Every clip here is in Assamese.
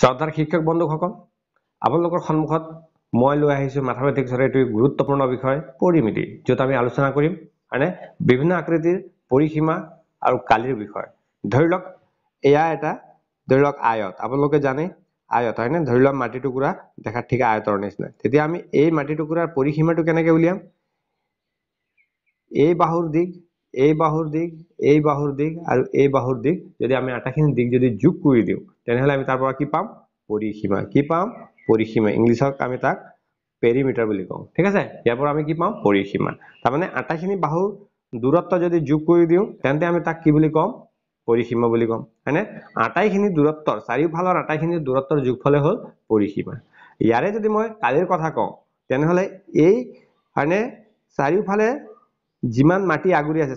শ্ৰদ্ধাৰ শিক্ষক বন্ধুসকল আপোনালোকৰ সন্মুখত মই লৈ আহিছোঁ মেথামেটিক্সৰ এইটো গুৰুত্বপূৰ্ণ বিষয় পৰিমিতি য'ত আমি আলোচনা কৰিম হয়নে বিভিন্ন আকৃতিৰ পৰিসীমা আৰু কালিৰ বিষয় ধৰি লওক এয়া এটা ধৰি লওক আয়ত আপোনালোকে জানে আয়ত হয়নে ধৰি লওক টুকুৰা দেখাত ঠিক আয়তৰ নিচিনা তেতিয়া আমি এই টুকুৰাৰ পৰিসীমাটো কেনেকৈ উলিয়াম এই বাহুৰ দিশ এই বাহুৰ দিশ এই বাহুৰ দিশ আৰু এই বাহুৰ দিশ যদি আমি আটাইখিনি দিশ যদি যোগ কৰি দিওঁ তেনেহলে আমি তাৰ পৰা কি পাম পৰিসীমা কি পাম পৰিসীমা ইংলিছত আমি তাক পেৰিমিটাৰ বুলি কওঁ ঠিক আছে ইয়াৰ পৰা আমি কি পাম পৰিসীমা তাৰমানে আটাইখিনি বাহুৰ দূৰত্ব যদি যোগ কৰি দিওঁ তেন্তে আমি তাক কি বুলি কম পৰিসীমা বুলি কম মানে আটাইখিন দূৰত্ব চাৰিওফালেৰ আটাইখিন দূৰত্বৰ যোগফলে হল পৰিসীমা ইয়াৰে যদি মই কালিৰ কথা কওঁ তেনেহ'লে এই মানে চাৰিওফালে যিমান মাটি আগুৰি আছে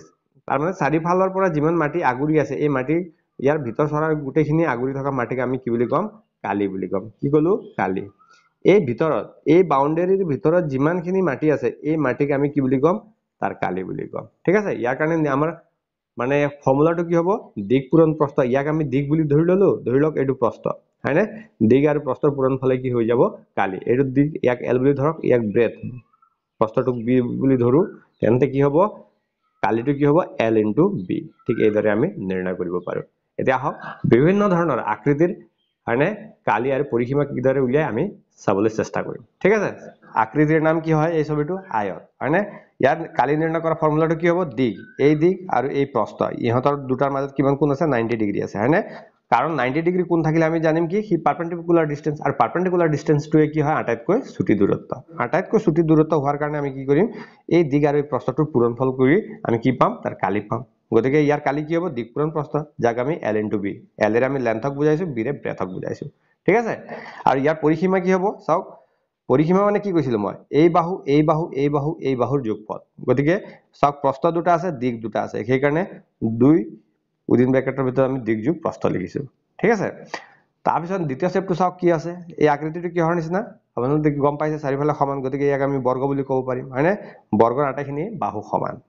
তাৰমানে চাৰিওফালৰ পৰা যিমান মাটি আগুৰি আছে এই মাটি ইয়াৰ ভিতৰ ভিতৰচৰাৰ গোটেইখিনি আগুৰি থকা মাটিক আমি কি বুলি ক'ম কালি বুলি ক'ম কি ক'লো কালি এই ভিতৰত এই বাউণ্ডেৰীৰ ভিতৰত যিমানখিনি মাটি আছে এই মাটিক আমি কি বুলি ক'ম তাৰ কালি বুলি ক'ম ঠিক আছে ইয়াৰ কাৰণে আমাৰ মানে ফৰ্মুলাটো কি হ'ব দিগ পূৰণ প্ৰস্থ ইয়াক আমি দিগ বুলি ধৰি ললো ধৰি লওক এইটো প্ৰস্থ হয়নে দিগ আৰু প্ৰস্থৰ পূৰণ ফালে কি হৈ যাব কালি এইটো দিগ ইয়াক এল বুলি ধৰক ইয়াক ব্ৰেথ প্ৰস্থটোক বি বুলি ধৰো তেনে কি হব কালিটো কি হব এল ইনটু বি ঠিক এইদৰে আমি নিৰ্ণয় কৰিব পাৰো এতিয়া আহক বিভিন্ন ধৰণৰ আকৃতিৰ কাৰণে কালি আৰু পৰিসীমা কিদৰে উলিয়াই আমি চাবলৈ চেষ্টা কৰিম ঠিক আছে আকৃতিৰ নাম কি হয় এই ছবিটো আয়ত হয়নে ইয়াত কালি নিৰ্ণয় কৰা ফৰ্মুলাটো কি হ'ব দিগ এই দিগ আৰু এই প্ৰস্ত ইহঁতৰ দুটাৰ মাজত কিমান কোণ আছে নাইণ্টি ডিগ্ৰী আছে হয়নে কাৰণ নাইনটি ডিগ্ৰী কোন থাকিলে আমি জানিম কি সি পাৰপেন্টিকুলাৰ ডিস্টেন্স আৰু পাৰপেন্টিকুলাৰ ডিস্টেন্সটে কি হয় আটাইতক ছুটি দূৰত্ব আটাইতক ছুটি দূৰত্ব হওয়াৰ কাৰণে আমি কি কৰিম এই দিক আৰু এই প্ৰশ্নটিৰ পূৰণফল কৰি আমি কি পাম তাৰ কালি পাম গতিকে ইয়াৰ কালি কি হব দিক পূৰণ প্ৰশ্ন যাক আমি L into B L আমি লেন্থক বুজাইছো বিৰে ব্ৰেথক ব্ৰেথক ঠিক আছে আৰু ইয়াৰ পৰিসীমা কি হব চাওক পৰিসীমা মানে কি কৈছিল মই এই বাহু এই বাহু এই বাহু এই বাহুর যোগফল গতিকে চাওক প্ৰশ্ন দুটা আছে দিক দুটা আছে সেইকাৰণে দুই উইদিন ব্ৰেকেটৰ ভিতৰত আমি দিগযোগ প্ৰশ্ন লিখিছো ঠিক আছে তাৰপিছত দ্বিতীয় ষ্টেপটো চাওক কি আছে এই আকৃতিটো কিহৰ নিচিনা আপোনালোকে গম পাইছে চাৰিওফালে সমান গতিকে ইয়াক আমি বৰ্গ বুলি ক'ব পাৰিম হয়নে বৰ্গৰ আটাইখিনি বাহু সমান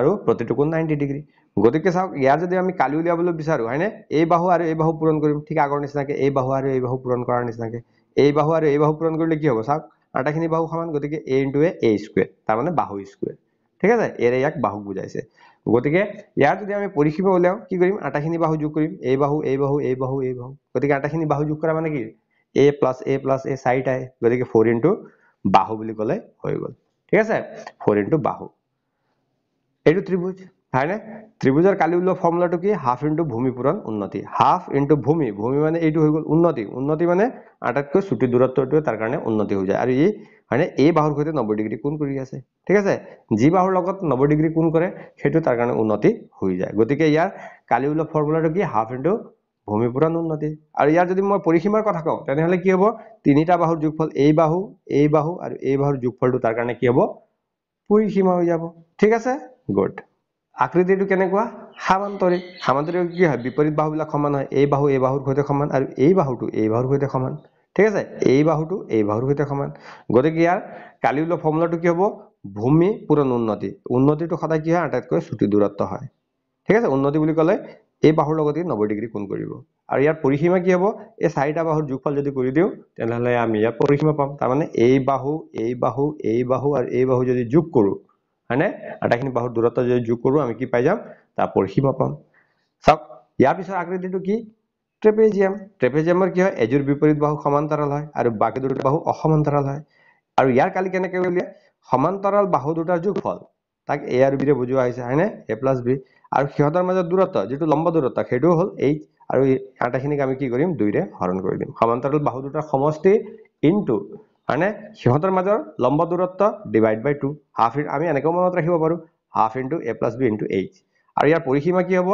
আৰু প্ৰতিটো কোণ নাইণ্টি ডিগ্ৰী গতিকে চাওক ইয়াৰ যদি আমি কালি উলিয়াবলৈ বিচাৰো হয়নে এই বাহু আৰু এই বাহু পূৰণ কৰিম ঠিক আগৰ নিচিনাকৈ এই বাহু আৰু এই বাহু পূৰণ কৰাৰ নিচিনাকৈ এই বাহু আৰু এই বাহু পূৰণ কৰিলে কি হ'ব চাওক আটাইখিনি বাহু সমান গতিকে এ ইনটু এ স্কুৱেৰ তাৰমানে বাহু স্কুৱেৰ ঠিক আছে এৰে ইয়াক বাহুক বুজাইছে গতিকে ইয়াত যদি আমি পৰিসীমে উলিয়াও কি কৰিম আটাইখিনি বাহু যোগ কৰিম এই বাহু এই বাহু এই বাহু এই বাহু গতিকে আটাইখিনি বাহু যোগ কৰা মানে কি এ প্লাছ এ প্লাছ এ চাৰিটাই গতিকে ফ'ৰ ইনটো বাহু বুলি ক'লে হৈ গ'ল ঠিক আছে ফ'ৰ ইনটো বাহু এইটো ত্ৰিভুজ হয়নে ত্ৰিভুজৰ কালি ওলোৱা ফৰ্মুলাটো কি হাফ ইণ্টু ভূমি পূৰণ উন্নতি হাফ ইণ্টু ভূমি ভূমি মানে এইটো হৈ গ'ল উন্নতি উন্নতি মানে আটাইতকৈ চুটি দূৰত্বটোৱে তাৰ কাৰণে উন্নতি হৈ যায় আৰু ই হয়নে এই বাহুৰ সৈতে নব্বৈ ডিগ্ৰী কোন কৰি আছে ঠিক আছে যি বাহুৰ লগত নব্বৈ ডিগ্ৰী কোন কৰে সেইটো তাৰ কাৰণে উন্নতি হৈ যায় গতিকে ইয়াৰ কালি ওলোৱা ফৰ্মুলাটো কি হাফ ইণ্টু ভূমি পূৰণ উন্নতি আৰু ইয়াৰ যদি মই পৰিসীমাৰ কথা কওঁ তেনেহ'লে কি হ'ব তিনিটা বাহুৰ যোগফল এই বাহু এই বাহু আৰু এই বাহুৰ যোগফলটো তাৰ কাৰণে কি হ'ব পৰিসীমা হৈ যাব ঠিক আছে গুড আকৃতিটো কেনেকুৱা সামান্তৰিক সামান্তৰিক কি হয় বিপৰীত বাহুবিলাক সমান হয় এই বাহু এই বাহুৰ সৈতে সমান আৰু এই বাহুটো এই বাহুৰ সৈতে সমান ঠিক আছে এই বাহুটো এই বাহুৰ সৈতে সমান গতিকে ইয়াৰ কালি ওলোৱা ফৰ্মুলাটো কি হ'ব ভূমি পূৰণ উন্নতি উন্নতিটো সদায় কি হয় আটাইতকৈ চুটি দূৰত্ব হয় ঠিক আছে উন্নতি বুলি ক'লে এই বাহুৰ লগতে নব্বৈ ডিগ্ৰী কোণ কৰিব আৰু ইয়াৰ পৰিসীমা কি হ'ব এই চাৰিটা বাহুৰ যোগফল যদি কৰি দিওঁ তেনেহ'লে আমি ইয়াৰ পৰিসীমা পাম তাৰমানে এই বাহু এই বাহু এই বাহু আৰু এই বাহু যদি যোগ কৰোঁ হয়নে আটাইখিনি বাহুৰ দূৰত্ব যদি যোগ কৰোঁ আমি কি পাই যাম তাৰ পৰিসীমা পাম চাওক ইয়াৰ পিছৰ আকৃতিটো কি ট্ৰেপেজিয়াম ট্ৰেপেজিয়ামৰ কি হয় এযোৰ বিপৰীত বাহু সমান্তৰাল হয় আৰু বাকী দুটা বাহু অসমান্তৰাল হয় আৰু ইয়াৰ কালি কেনেকে উলিয়াই সমান্তৰাল বাহু দুটাৰ যোগ ফল তাক এ আৰু বিৰে বুজোৱা হৈছে হয়নে এ প্লাছ বি আৰু সিহঁতৰ মাজত দূৰত্ব যিটো লম্ব দূৰত্ব সেইটো হ'ল এইচ আৰু আটাইখিনিক আমি কি কৰিম দুইৰে হৰণ কৰি দিম সমান্তৰাল বাহু দুটাৰ সমষ্টি ইনটো মানে সিহঁতৰ মাজৰ লম্ব দূৰত্ব ডিভাইড বাই টু হাফ আমি এনেকৈও মনত ৰাখিব পাৰোঁ half into A plus B into H আৰু ইয়াৰ পৰিসীমা কি হ'ব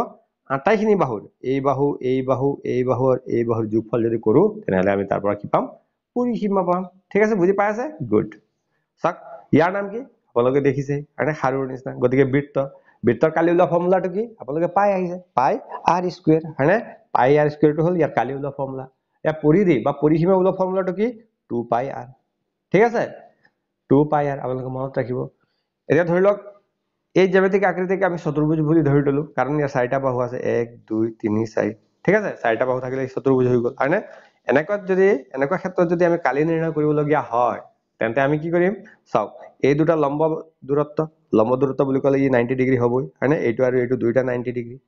আটাইখিনি বাহুৰ এই বাহু এই বাহু এই বাহু আৰু এই বাহুৰ যোগফল যদি কৰোঁ তেনেহ'লে আমি তাৰ পৰা কি পাম পৰিসীমা পাম ঠিক আছে বুজি পাই আছে গুড চাওক ইয়াৰ নাম কি আপোনালোকে দেখিছে মানে সাৰুৰ নিচিনা গতিকে বৃত্ত বৃত্তৰ কালি ওলোৱা ফৰ্মুলাটো কি আপোনালোকে পাই আহিছে পাই আৰ স্কুৱেৰ হয়নে পাই আৰ স্কুৱেৰটো হ'ল ইয়াৰ কালি ওলোৱা ফৰ্মুলা ইয়াৰ পৰিধি বা পৰিসীমা ওলোৱা ফৰ্মুলাটো কি টু পাই আৰ ঠিক আছে টু পাই আৰ আপোনালোকে মনত ৰাখিব এতিয়া ধৰি লওক এই জ্যামেটিক আকৃতিকে আমি চতুৰ্ভুজ বুলি ধৰি ললোঁ কাৰণ ইয়াৰ চাৰিটা বাহু আছে এক দুই তিনি চাৰি ঠিক আছে চাৰিটা বাহু থাকিলে চতুৰ্ভুজ হৈ গ'ল হয়নে এনেকুৱাত যদি এনেকুৱা ক্ষেত্ৰত যদি আমি কালি নিৰ্ণয় কৰিবলগীয়া হয় তেন্তে আমি কি কৰিম চাওক এই দুটা লম্ব দূৰত্ব লম্ব দূৰত্ব বুলি ক'লে ই নাইণ্টি ডিগ্ৰী হ'বই হয়নে এইটো আৰু এইটো দুইটা নাইণ্টি ডিগ্ৰী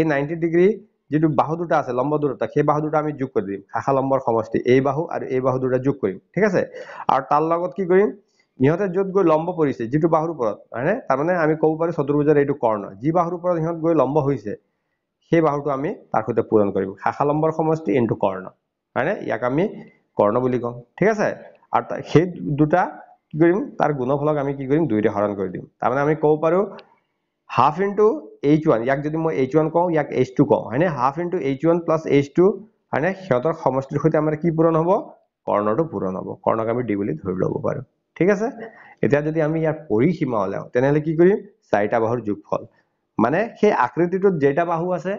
এই নাইণ্টি ডিগ্ৰী যিটো বাহু দুটা আছে লম্ব দুটা সেই বাহু দুটা আমি যোগ কৰি দিম শাখা লম্বৰ সমষ্টি এই বাহু আৰু এই বাহু দুটা যোগ কৰিম ঠিক আছে আৰু তাৰ লগত কি কৰিম ইহঁতে য'ত গৈ লম্ব পৰিছে যিটো বাহুৰ ওপৰত হয়নে তাৰমানে আমি ক'ব পাৰো চতুৰ্ভুজৰ এইটো কৰ্ণ যি বাহুৰ ওপৰত সিহঁত গৈ লম্ব হৈছে সেই বাহুটো আমি তাৰ সৈতে পূৰণ কৰিম শাখা লম্বৰ সমষ্টি ইনটো কৰ্ণ হয়নে ইয়াক আমি কৰ্ণ বুলি কওঁ ঠিক আছে আৰু সেই দুটা কি কৰিম তাৰ গুণফলক আমি কি কৰিম দুয়োটা হৰণ কৰি দিম তাৰমানে আমি ক'ব পাৰো হাফ ইনটু এইচ ওৱান ইয়াক যদি মই এইচ ওৱান কওঁ ইয়াক এইচ টু কওঁ হয়নে half into H one plus H two হয়নে সিহঁতৰ সমষ্টিৰ সৈতে আমাৰ কি পূৰণ হ'ব কৰ্ণটো পূৰণ হ'ব কৰ্ণক আমি ডি বুলি ধৰি ল'ব পাৰোঁ ঠিক আছে এতিয়া যদি আমি ইয়াৰ পৰিসীমা ওলাওঁ তেনেহ'লে কি কৰিম চাৰিটা বাহুৰ যোগফল মানে সেই আকৃতিটোত যেইটা বাহু আছে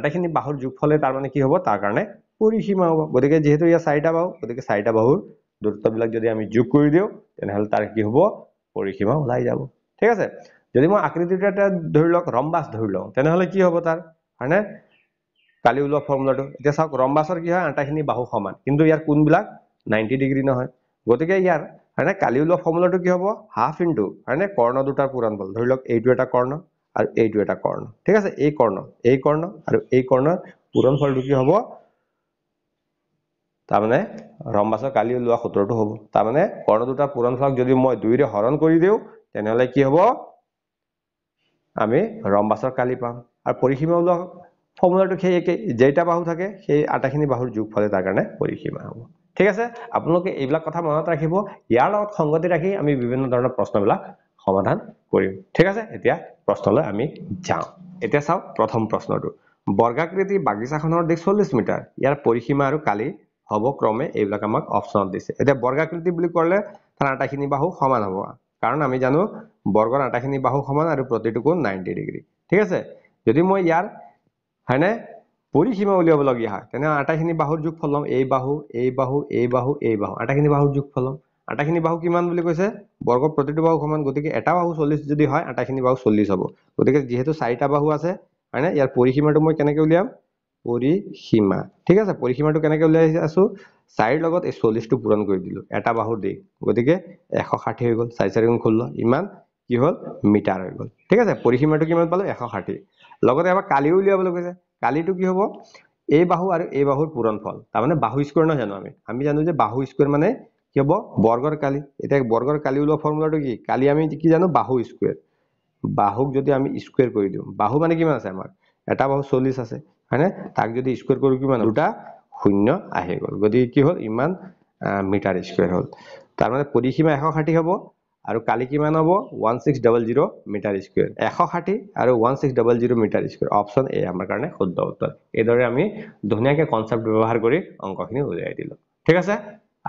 আটাইখিনি বাহুৰ যোগফলে তাৰমানে কি হ'ব তাৰ কাৰণে পৰিসীমা হ'ব গতিকে যিহেতু ইয়াৰ চাৰিটা বাহু গতিকে চাৰিটা বাহুৰ দূৰত্ববিলাক যদি আমি যোগ কৰি দিওঁ তেনেহ'লে তাৰ কি হ'ব পৰিসীমা ওলাই যাব ঠিক আছে যদি মই আকৃতিটো এটা ধৰি লওক ৰম্বাছ ধৰি লওঁ তেনেহ'লে কি হ'ব তাৰ হয়নে কালি ওলোৱা ফৰ্মুলাটো এতিয়া চাওক ৰম্বাছৰ কি হয় আটাইখিনি বাহু সমান কিন্তু ইয়াৰ কোনবিলাক নাইণ্টি ডিগ্ৰী নহয় গতিকে ইয়াৰ হয়নে কালি ওলোৱা ফৰ্মুলাটো কি হ'ব হাফ ইনটু হয়নে কৰ্ণ দুটাৰ পূৰণ বল ধৰি লওক এইটো এটা কৰ্ণ আৰু এইটো এটা কৰ্ণ ঠিক আছে এই কৰ্ণ এই কৰ্ণ আৰু এই কৰ্ণৰ পূৰণ ফলটো কি হ'ব তাৰমানে ৰম্বাছৰ কালি ওলোৱা সূত্ৰটো হ'ব তাৰমানে কৰ্ণ দুটাৰ পূৰণ ফলক যদি মই দুইৰে হৰণ কৰি দিওঁ তেনেহ'লে কি হ'ব আমি ৰম্বাছৰ কালি পাম আৰু পৰিসীমা পৰিসীমামূলক ফৰ্মুলাটো সেই একে যেইটা বাহু থাকে সেই আটাইখিনি বাহুৰ যোগ ফলে তাৰ কাৰণে পৰিসীমা হ'ব ঠিক আছে আপোনালোকে এইবিলাক কথা মনত ৰাখিব ইয়াৰ লগত সংগতি ৰাখি আমি বিভিন্ন ধৰণৰ প্ৰশ্নবিলাক সমাধান কৰিম ঠিক আছে এতিয়া প্ৰশ্নলৈ আমি যাওঁ এতিয়া চাওক প্ৰথম প্ৰশ্নটো বৰ্গাকৃতি বাগিচাখনৰ দিশ চল্লিছ মিটাৰ ইয়াৰ পৰিসীমা আৰু কালি হ'ব ক্ৰমে এইবিলাক আমাক অপশ্যনত দিছে এতিয়া বৰ্গাকৃতি বুলি ক'লে তাৰ আটাইখিনি বাহু সমান হ'ব কাৰণ আমি জানো বৰ্গৰ আটাইখিনি বাহু সমান আৰু প্ৰতিটোকো নাইণ্টি ডিগ্ৰী ঠিক আছে যদি মই ইয়াৰ হয়নে পৰিসীমা উলিয়াবলগীয়া হয় তেনেহ'লে আটাইখিনি বাহুৰ যোগ ফল ল'ম এই বাহু এই বাহু এই বাহু এই বাহু আটাইখিনি বাহুৰ যোগ ফলম আটাইখিনি বাহু কিমান বুলি কৈছে বৰ্গ প্ৰতিটো বাহু সমান গতিকে এটা বাহু চল্লিছ যদি হয় আটাইখিনি বাহু চল্লিছ হ'ব গতিকে যিহেতু চাৰিটা বাহু আছে হয়নে ইয়াৰ পৰিসীমাটো মই কেনেকৈ উলিয়াম পৰিসীমা ঠিক আছে পৰিসীমাটো কেনেকৈ উলিয়াই আছো চাৰিৰ লগত এই চল্লিছটো পূৰণ কৰি দিলোঁ এটা বাহু দি গতিকে এশ ষাঠি হৈ গ'ল চাৰি চাৰি গুণ ষোল্ল ইমান কি হ'ল মিটাৰ হৈ গ'ল ঠিক আছে পৰিসীমাটো কিমান পালোঁ এশ ষাঠি লগতে আমাৰ কালিও উলিয়াবলৈ কৈছে কালিটো কি হ'ব এই বাহু আৰু এই বাহুৰ পূৰণ ফল তাৰমানে বাহু স্কুৱেৰ নহয় জানো আমি আমি জানো যে বাহু স্কুৱেৰ মানে কি হ'ব বৰ্গৰ কালি এতিয়া বৰ্গৰ কালি ওলোৱা ফৰ্মুলাটো কি কালি আমি কি জানো বাহু স্কুৱেৰ বাহুক যদি আমি স্কুৱেৰ কৰি দিওঁ বাহু মানে কিমান আছে আমাৰ এটা বাহু চল্লিছ আছে হয়নে তাক যদি স্কুৱেৰ কৰোঁ কিমান দুটা শূন্য আহি গ'ল গতিকে কি হ'ল ইমান মিটাৰ স্কুৱেৰ হ'ল তাৰমানে পৰিসীমা এশ ষাঠি হ'ব আৰু কালি কিমান হ'ব one six double zero' metre square এশ ষাঠি আৰু one six double zero' metre square option A আমাৰ কাৰণে শুদ্ধ উত্তৰ এইদৰে আমি ধুনীয়াকৈ কনচেপ্ট ব্যৱহাৰ কৰি অংকখিনি উলিয়াই দিলোঁ ঠিক আছে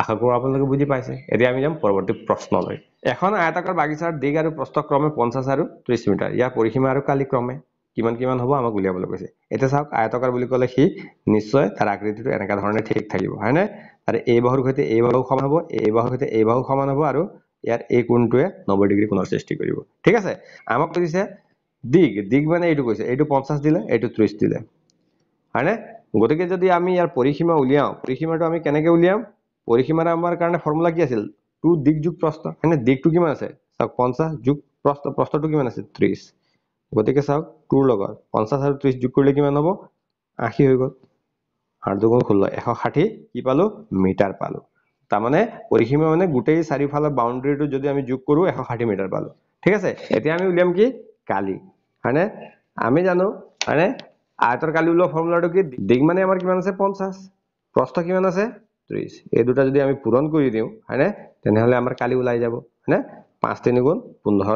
আশা কৰোঁ আপোনালোকে বুজি পাইছে এতিয়া আমি যাম পৰৱৰ্তী প্ৰশ্নলৈ এখন আয়তাকাৰ বাগিচাৰ দিগ আৰু ক্ৰমে পঞ্চাছ আৰু ত্ৰিশ মিটাৰ ইয়াৰ পৰিসীমা আৰু কালি ক্ৰমে কিমান কিমান হ'ব আমাক উলিয়াবলৈ কৈছে এতিয়া চাওক আয়তকাৰ বুলি ক'লে সি নিশ্চয় তাৰ আকৃতিটো এনেকুৱা ধৰণে ঠিক থাকিব হয়নে তাৰে এই বাহুৰ সৈতে এই বাহু সমান হ'ব এই বাহুৰ সৈতে এই বাহু সমান হ'ব আৰু ইয়াৰ এই কোনটোৱে নব্বৈ ডিগ্ৰী কোণৰ সৃষ্টি কৰিব ঠিক আছে আমাক কৈছে দিগ দিগ মানে এইটো কৈছে এইটো পঞ্চাছ দিলে এইটো ত্ৰিছ দিলে হয়নে গতিকে যদি আমি ইয়াৰ পৰিসীমা উলিয়াওঁ পৰিসীমাটো আমি কেনেকৈ উলিয়াম পৰিসীমাৰে আমাৰ কাৰণে ফৰ্মুলা কি আছিল টু দিগ যোগ প্ৰস্থ হয়নে দিগটো কিমান আছে চাওক পঞ্চাছ যোগ প্ৰস্থ প্ৰস্থটো কিমান আছে ত্ৰিছ গতিকে চাওক টুৰ লগত পঞ্চাছ আৰু ত্ৰিছ যোগ কৰিলে কিমান হ'ব আশী হৈ গ'ল আঠ দুগুণ ষোল্ল এশ ষাঠি কি পালোঁ মিটাৰ পালোঁ তাৰমানে পৰিসীমা মানে গোটেই চাৰিওফালৰ বাউণ্ডেৰীটো যদি আমি যোগ কৰোঁ এশ ষাঠি মিটাৰ পালোঁ ঠিক আছে এতিয়া আমি উলিয়াম কি কালি হয়নে আমি জানো হয়নে আয়তৰ কালি ওলোৱা ফৰ্মুলাটো কি দিগ মানে আমাৰ কিমান আছে পঞ্চাছ প্ৰস্থ কিমান আছে ত্ৰিশ এই দুটা যদি আমি পূৰণ কৰি দিওঁ হয়নে তেনেহ'লে আমাৰ কালি ওলাই যাব হয়নে পাঁচ তিনি গুণ পোন্ধৰ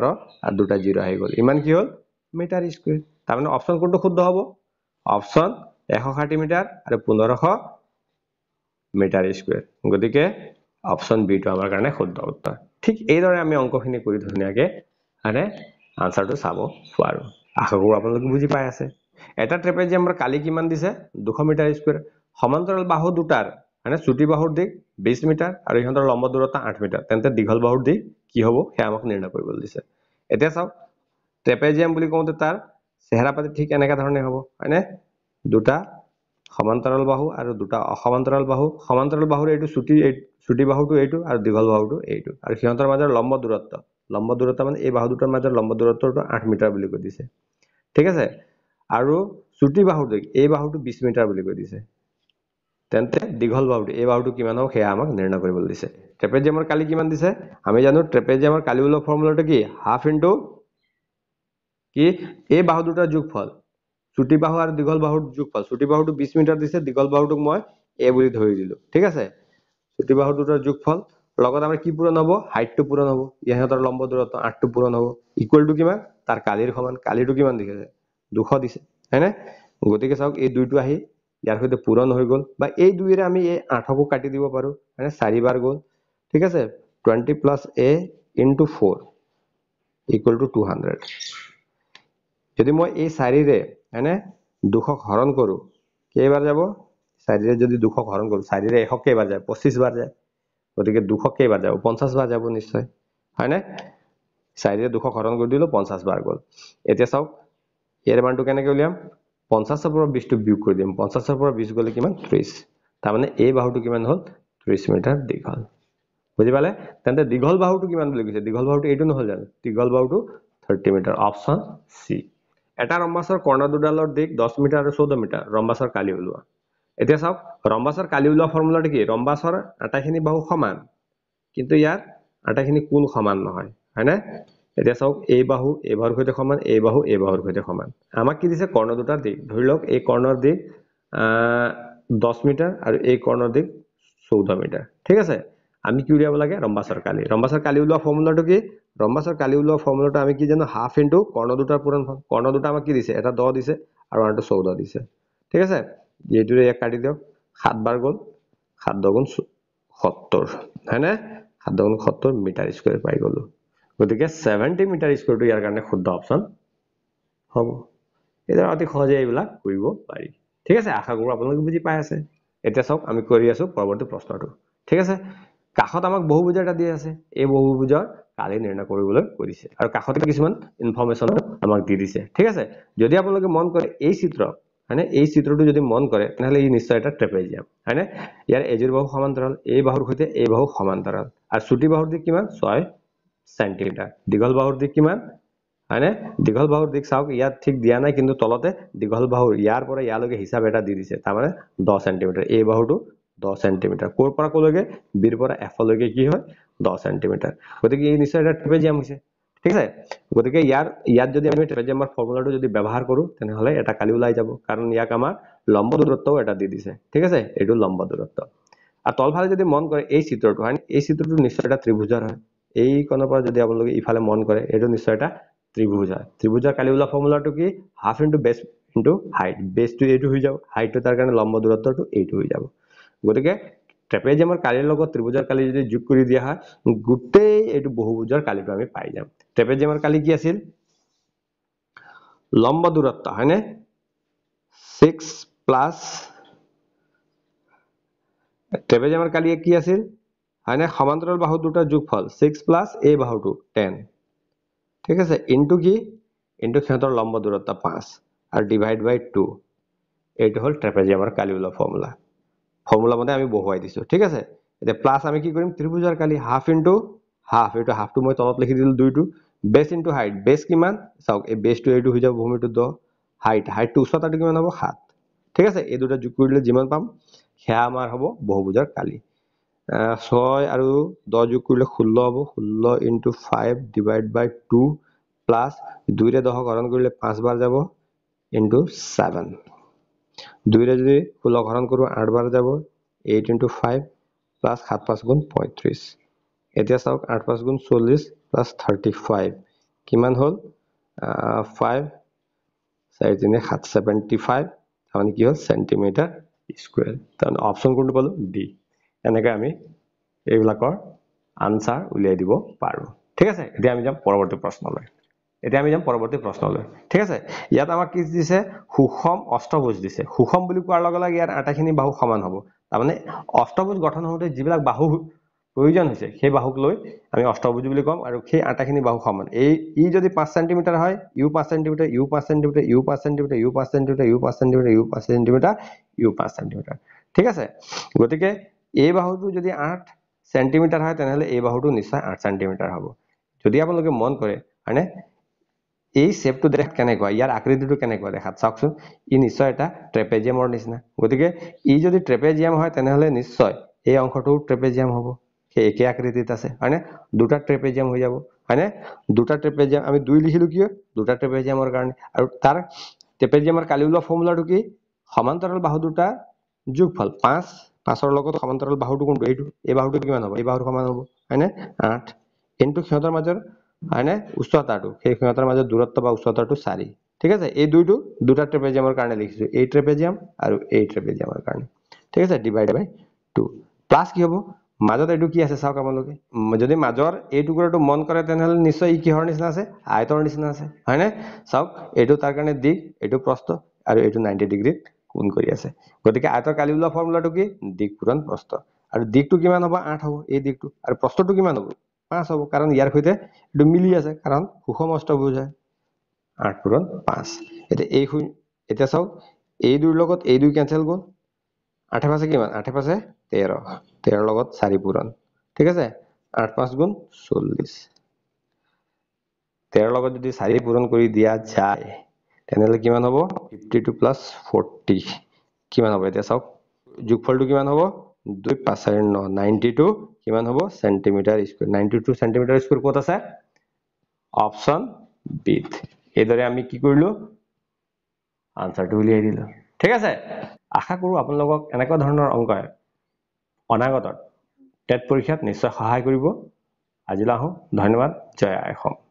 আৰু দুটা জিৰ' আহি গ'ল ইমান কি হ'ল মিটাৰ স্কুয়াৰ তাৰ মানে অপশন শুদ্ধ হব অপশন এশ ষাঠি মিটাৰ আৰু পোন্ধৰশ মিটাৰ স্কুয়াৰ গতি অপশন বি টু আমাৰ কাৰণে শুদ্ধ উত্তৰ ঠিক এইদৰে আমি অংকখিনি কৰি ধুনকে মানে আনসাৰটা চাব পাৰো আশা কৰো আপোনালোকে বুজি পাই আছে এটা ট্ৰেপেজিয়ামৰ কালি কিমান দিছে দুশ মিটাৰ স্কুয়াৰ সমান্তৰাল বাহু দুটাৰ মানে চুটি বাহুৰ দিশ বিশ মিটাৰ আৰু ইহঁতৰ লম্ব দূৰত্ব আঠ মিটাৰ তেন্তে দীঘল বাহুৰ দিশ কি হব সেয়া আমাক নিৰ্ণয় কৰিবলৈ দিছে এতিয়া চাওক ট্ৰেপেজিয়াম বুলি কওঁতে তাৰ চেহেৰা পাতি ঠিক এনেকুৱা ধৰণে হ'ব হয়নে দুটা সমান্তৰাল বাহু আৰু দুটা অসমান্তৰাল বাহু সমান্তৰাল বাহুৰ এইটো চুটি এই চুটি বাহুটো এইটো আৰু দীঘল বাহুটো এইটো আৰু সিহঁতৰ মাজৰ লম্ব দূৰত্ব লম্ব দূৰত্ব মানে এই বাহু দুটাৰ মাজৰ লম্ব দূৰত্বটো আঠ মিটাৰ বুলি কৈ দিছে ঠিক আছে আৰু চুটি বাহুটো এই বাহুটো বিছ মিটাৰ বুলি কৈ দিছে তেন্তে দীঘল বাহুটো এই বাহুটো কিমান হ'ব সেয়া আমাক নিৰ্ণয় কৰিবলৈ দিছে ট্ৰেপেজিয়ামৰ কালি কিমান দিছে আমি জানো ট্ৰেপেজিয়ামৰ কালি ওলোৱা ফৰ্মুলাটো কি হাফ ইনটু কি এই বাহু দুটাৰ যোগফল চুটি বাহু আৰু দীঘল বাহুৰ যোগফল চুটি বাহুটো বিশ মিটাৰ দিছে দীঘল বাহুটোক মই এ বুলি ধৰি দিলো ঠিক আছে চুটি বাহু দুটাৰ যোগফল লগত আমাৰ কি পূৰণ হ'ব হাইটটো পূৰণ হ'ব ইহঁতৰ লম্ব দূৰত্ব আঠটো পূৰণ হ'ব ইকুৱেলটো কিমান তাৰ কালিৰ সমান কালিটো কিমান দিছে দুশ দিছে হয়নে গতিকে চাওক এই দুইটো আহি ইয়াৰ সৈতে পূৰণ হৈ গ'ল বা এই দুইৰে আমি এই আঠকো কাটি দিব পাৰোঁ হয়নে চাৰিবাৰ গ'ল ঠিক আছে twenty plus A into four equal to two hundred যদি মই এই চাৰিৰে হয়নে দুখক হৰণ কৰোঁ কেইবাৰ যাব চাৰিৰে যদি দুখক হৰণ কৰোঁ চাৰিৰে এশক কেইবাৰ যায় বাৰ যায় গতিকে দুশক কেইবাৰ যাব বাৰ যাব নিশ্চয় হয়নে চাৰিৰে দুশক হৰণ কৰি দিলোঁ বাৰ গ'ল এতিয়া চাওক ইয়াৰ মানটো কেনেকৈ উলিয়াম পঞ্চাছৰ পৰা বিছটো বিয়োগ কৰি দিম পঞ্চাছৰ পৰা বিছ গ'লে কিমান ত্ৰিছ তাৰমানে এই বাহুটো কিমান হ'ল ত্ৰিছ মিটাৰ দীঘল বুজি পালে তেন্তে দীঘল বাহুটো কিমান বুলি কৈছে দীঘল বাহুটো এইটো নহ'ল জানো দীঘল বাহুটো থাৰ্টি মিটাৰ অপশ্যন চি এটা ৰম্বাছৰ কৰ্ণ দুডালৰ দিশ দহ মিটাৰ আৰু চৈধ্য মিটাৰ ৰম্বাছৰ কালি ওলোৱা এতিয়া চাওক ৰম্বাছৰ কালি ওলোৱা ফৰ্মুলাটো কি ৰম্বাছৰ আটাইখিনি বাহু সমান কিন্তু ইয়াত আটাইখিনি কোণ সমান নহয় হয়নে এতিয়া চাওক এই বাহু এই বাহুৰ সৈতে সমান এই বাহু এই বাহুৰ সৈতে সমান আমাক কি দিছে কৰ্ণ দুটাৰ দিশ ধৰি লওক এই কৰ্ণৰ দিশ দহ মিটাৰ আৰু এই কৰ্ণৰ দিশ চৌধ মিটাৰ ঠিক আছে আমি কি উলিয়াব লাগে ৰম্বাছৰ কালি ৰম্বাছৰ কালি ওলোৱা ফৰ্মুলাটো কি ৰম্বা কালি ওলোৱা ফৰ্মুলাটো আমি কি জানো হাফ ইনটো কৰ্ণ দুটাৰ পূৰণ হ'ল কৰ্ণ দুটা আমাক কি দিছে এটা দহ দিছে আৰু আনটো চৌধ দিছে ঠিক আছে এইটোৰে ইয়াক কাটি দিয়ক সাত বাৰ গ'ল সাত দহ গুণ সত্তৰ হয়নে সাত দহ গুণ সত্তৰ মিটাৰ স্কুৱেৰ পাই গ'লো গতিকে ছেভেণ্টি মিটাৰ স্কুৱেৰটো ইয়াৰ কাৰণে শুদ্ধ অপশ্যন হ'ব এইদৰে অতি সহজে এইবিলাক কৰিব পাৰি ঠিক আছে আশা কৰোঁ আপোনালোকে বুজি পাই আছে এতিয়া চাওক আমি কৰি আছো পৰৱৰ্তী প্ৰশ্নটো ঠিক আছে কাষত আমাক বহুবুজৰ এটা দি আছে এই বহুবুজৰ কালি নিৰ্ণয় কৰিবলৈ কৈ দিছে আৰু কাষতে কিছুমান ইনফৰ্মেশ্যনো আমাক দি দিছে ঠিক আছে যদি আপোনালোকে মন কৰে এই চিত্ৰ হয়নে এই চিত্ৰটো যদি মন কৰে তেনেহ'লে ই নিশ্চয় এটা ট্ৰেপেজিয়াম হয়নে ইয়াৰ এযোৰ বাহু সমান্তৰাল এই বাহুৰ সৈতে এই বাহু সমান্তৰাল আৰু চুটি বাহুৰ দিশ কিমান ছয় চেণ্টিমিটাৰ দীঘল বাহুৰ দিশ কিমান হয়নে দীঘল বাহুৰ দিশ চাওক ইয়াত ঠিক দিয়া নাই কিন্তু তলতে দীঘল বাহুৰ ইয়াৰ পৰা ইয়ালৈকে হিচাপ এটা দি দিছে তাৰমানে দহ চেণ্টিমিটাৰ এই বাহুটো দহ চেণ্টিমিটাৰ ক'ৰ পৰা ক'লৈকে বিৰ পৰা এফলৈকে কি হয় দহ চেণ্টিমিটাৰ গতিকে এই নিশ্চয় এটা ট্ৰেপেজিয়াম হৈছে ঠিক আছে গতিকে ইয়াৰ ইয়াত যদি আমি ট্ৰেপেজিয়ামৰ ফৰ্মুলাটো যদি ব্যৱহাৰ কৰোঁ তেনেহ'লে এটা কালি ওলাই যাব কাৰণ ইয়াক আমাৰ লম্ব দূৰত্বও এটা দি দিছে ঠিক আছে এইটো লম্ব দূৰত্ব আৰু তলফালে যদি মন কৰে এই চিত্ৰটো হয় এই চিত্ৰটো নিশ্চয় এটা ত্ৰিভুজৰ হয় এইকণৰ পৰা যদি আপোনালোকে ইফালে মন কৰে এইটো নিশ্চয় এটা ত্ৰিভুজ হয় ত্ৰিভুজৰ কালি ওলোৱা ফৰ্মুলাটো কি half into base into height বেছটো এইটো হৈ যাব হাইটটো তাৰ কাৰণে লম্ব দূৰত্বটো এইটো হৈ যাব গতিকে ট্ৰেপেজিয়ামৰ কালিৰ লগত ত্ৰিভুজৰ কালি যদি যোগ কৰি দিয়া হয় গোটেই এইটো বহুভুজৰ কালিটো আমি পাই যাম ট্ৰেপেজিয়ামৰ কালি কি আছিল লম্ব দূৰত্ব হয়নে ছিক্স প্লাছ ট্ৰেপেজিয়ামৰ কালিয়ে কি আছিল হয়নে সমান্তৰাল বাহু দুটাৰ যোগফল ছিক্স প্লাছ এই বাহুটো টেন ঠিক আছে ইনটো কি ইনটো সিহঁতৰ লম্ব দূৰত্ব পাঁচ আৰু ডিভাইড বাই টু এইটো হ'ল ট্ৰেপেজিয়ামৰ কালি বোলা ফৰ্মুলা ফৰ্মুলা মতে আমি বহুৱাই দিছোঁ ঠিক আছে এতিয়া প্লাছ আমি কি কৰিম ত্ৰিভুজৰ কালি হাফ ইনটু হাফ এইটো হাফটো মই তলত লিখি দিলোঁ দুইটো বেছ ইনটু হাইট বেছ কিমান চাওক এই বেছটো এইটো হৈ যাব ভূমিটো দহ হাইট হাইটটো উচ্চতাটো কিমান হ'ব সাত ঠিক আছে এই দুটা যোগ কৰি দিলে যিমান পাম সেয়া আমাৰ হ'ব বহুভুজৰ কালি ছয় আৰু দহ যোগ কৰিলে ষোল্ল হ'ব ষোল্ল into five divide by two plus দুইৰে দহক হৰণ কৰিলে পাঁচ বাৰ যাব ইনটু ছেভেন দুইৰে যদি ষোল্ল হৰণ আঠ বাৰ যাব এইট ইণ্টু ফাইভ প্লাছ সাত পাঁচ গুণ পঁয়ত্ৰিছ এতিয়া চাওক আঠ পাঁচ গুণ চল্লিছ প্লাছ থাৰ্টি ফাইভ কিমান হ'ল ফাইভ চাৰি তিনি সাত ছেভেণ্টি ফাইভ তাৰমানে কি হ'ল চেণ্টিমিটাৰ স্কুৱেৰ তাৰমানে অপশ্যন কোনটো পালোঁ ডি এনেকৈ আমি এইবিলাকৰ আনচাৰ উলিয়াই দিব পাৰোঁ ঠিক আছে এতিয়া আমি যাম পৰৱৰ্তী প্ৰশ্নলৈ এতিয়া আমি যাম পৰৱৰ্তী প্ৰশ্নলৈ ঠিক আছে ইয়াত আমাক কি দিছে সুষম অষ্টভোজ দিছে সুষম বুলি কোৱাৰ লগে লগে ইয়াত আটাইখিনি বাহু সমান হ'ব তাৰমানে অষ্টভোজ গঠন হওঁতে যিবিলাক বাহু প্ৰয়োজন হৈছে সেই বাহুক লৈ আমি অষ্টভোজ বুলি ক'ম আৰু সেই আটাইখিনি বাহু সমান এই ই যদি পাঁচ চেণ্টিমিটাৰ হয় ইউ পাঁচ চেণ্টিমিটাৰ ইউ পাঁচ চেণ্টিমিটাৰ ইউ পাঁচ চেণ্টিমিটাৰ ইউ পাঁচ চেণ্টিমিটাৰ ইউ পাঁচ চেণ্টিমিটাৰ ইউ পাঁচ চেণ্টিমিটাৰ ইউ পাঁচ চেণ্টিমিটাৰ ঠিক আছে গতিকে এই বাহুটো যদি আঠ চেণ্টিমিটাৰ হয় তেনেহ'লে এই বাহুটো নিশ্চয় আঠ চেণ্টিমিটাৰ হ'ব যদি আপোনালোকে মন কৰে হয়নে এই চেপটো দেখাত কেনেকুৱা ইয়াৰ আকৃতিটো কেনেকুৱা দেখাত চাওকচোন ই নিশ্চয় এটা ট্ৰেপেজিয়ামৰ নিচিনা গতিকে ই যদি ট্ৰেপেজিয়াম হয় তেনেহ'লে নিশ্চয় এই অংশটো ট্ৰেপেজিয়াম হ'ব সেই একে আকৃতিত আছে হয়নে দুটা ট্ৰেপেজিয়াম হৈ যাব হয়নে দুটা ট্ৰেপেজিয়াম আমি দুই লিখিলো কিয় দুটা ট্ৰেপেজিয়ামৰ কাৰণে আৰু তাৰ ট্ৰেপেজিয়ামৰ কালি ওলোৱা ফৰ্মুলাটো কি সমান্তৰাল বাহু দুটা যোগফল পাঁচ পাঁচৰ লগত সমান্তৰাল বাহুটো কোনটো এইটো এই বাহুটো কিমান হ'ব এই বাহুটো সমান হ'ব হয়নে আঠ কিন্তু সিহঁতৰ মাজৰ মানে উচ্চতাটো সেই সিহঁতৰ মাজত দূৰত্ব বা উচ্চতাটো চাৰি ঠিক আছে এই দুইটো দুটা ট্ৰেপেজিয়ামৰ কাৰণে লিখিছোঁ এই ট্ৰেপেজিয়াম আৰু এই ট্ৰেপেজিয়ামৰ কাৰণে ঠিক আছে ডিভাইড বাই টু প্লাছ কি হ'ব মাজত এইটো কি আছে চাওক আপোনালোকে যদি মাজৰ এই টুকুৰাটো মন কৰে তেনেহ'লে নিশ্চয় ই কিহৰ নিচিনা আছে আয়তৰ নিচিনা আছে হয়নে চাওক এইটো তাৰ কাৰণে দিশ এইটো প্ৰস্ত আৰু এইটো নাইণ্টি ডিগ্ৰীত কোণ কৰি আছে গতিকে আয়তৰ কালি ওলোৱা ফৰ্মুলাটো কি দিশ পূৰণ প্ৰস্ত আৰু দিশটো কিমান হ'ব আঠ হ'ব এই দিশটো আৰু প্ৰস্তটো কিমান হ'ব পাঁচ হ'ব কাৰণ ইয়াৰ সৈতে এইটো মিলি আছে কাৰণ সুষম অষ্টভুজ হয় আঠ পূৰণ পাঁচ এতিয়া এই এতিয়া চাওক এই দুইৰ লগত এই দুই কেঞ্চেল গ'ল আঠে পাঁচে কিমান আঠে পাঁচে তেৰ তেৰ লগত চাৰি পূৰণ ঠিক আছে আঠ পাঁচ গুণ চল্লিছ তেৰ লগত যদি চাৰি পূৰণ কৰি দিয়া যায় তেনেহ'লে কিমান হ'ব ফিফটি টু প্লাছ ফৰ্টি কিমান হ'ব এতিয়া চাওক যোগফলটো কিমান হ'ব দুই পাঁচ চাৰি ন নাইনটি টু কিমান হ'ব centimetre square ninety two centimetre square ক'ত আছে অপশ্যন বিথ এইদৰে আমি কি কৰিলোঁ আনচাৰটো উলিয়াই দিলোঁ ঠিক আছে আশা কৰোঁ আপোনালোকক এনেকুৱা ধৰণৰ অংকই অনাগত টেট পৰীক্ষাত নিশ্চয় সহায় কৰিব আজিলৈ আহোঁ ধন্যবাদ জয় আই অসম